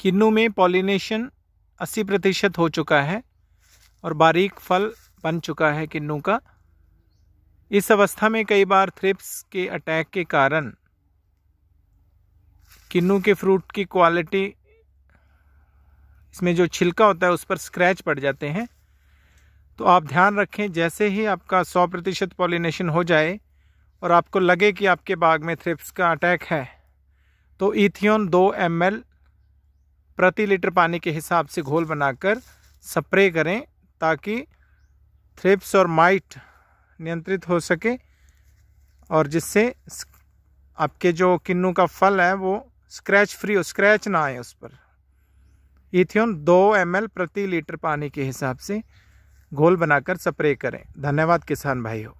किन्नू में पॉलिनेशन 80 प्रतिशत हो चुका है और बारीक फल बन चुका है किन्नू का इस अवस्था में कई बार थ्रिप्स के अटैक के कारण किन्नू के फ्रूट की क्वालिटी इसमें जो छिलका होता है उस पर स्क्रैच पड़ जाते हैं तो आप ध्यान रखें जैसे ही आपका 100 प्रतिशत पॉलिनेशन हो जाए और आपको लगे कि आपके बाग में थ्रिप्स का अटैक है तो इथियोन दो एम प्रति लीटर पानी के हिसाब से घोल बनाकर स्प्रे करें ताकि थ्रिप्स और माइट नियंत्रित हो सके और जिससे आपके जो किन्नू का फल है वो स्क्रैच फ्री हो स्क्रैच ना आए उस पर इथियोन दो एम प्रति लीटर पानी के हिसाब से घोल बनाकर स्प्रे करें धन्यवाद किसान भाइयों